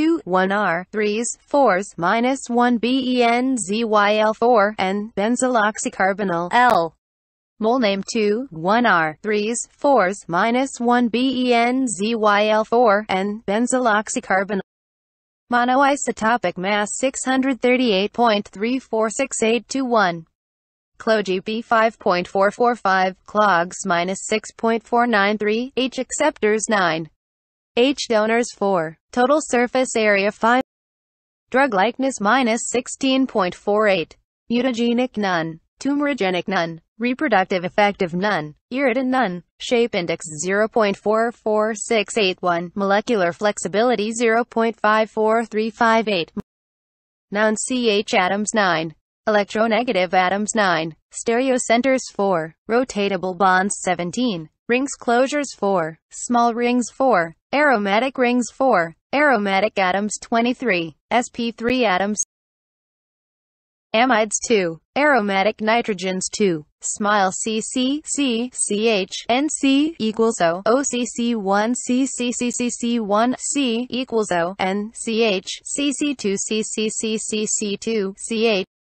2, 1R, 3s, 4s, minus 1BENZYL4, and benzyloxycarbonyl, L. Mole name 2, 1R, 3s, 4s, minus 1BENZYL4, and benzyloxycarbonyl. Monoisotopic mass 638.346821. Clogy B5.445, clogs minus 6.493, H acceptors 9. H donors 4. Total surface area 5. Drug likeness minus 16.48. Mutagenic none. Tumorigenic none. Reproductive effective none. Irritant none. Shape index 0.44681. Molecular flexibility 0.54358. Non-CH atoms 9. Electronegative atoms 9. Stereocenters 4. Rotatable bonds 17. Rings closures 4. Small rings 4. Aromatic rings 4, aromatic atoms 23, sp3 atoms Amides 2, aromatic nitrogens 2, smile CC, C, CH, NC equals C C C C one C equals O N C H C C two C C C C C 2 CH.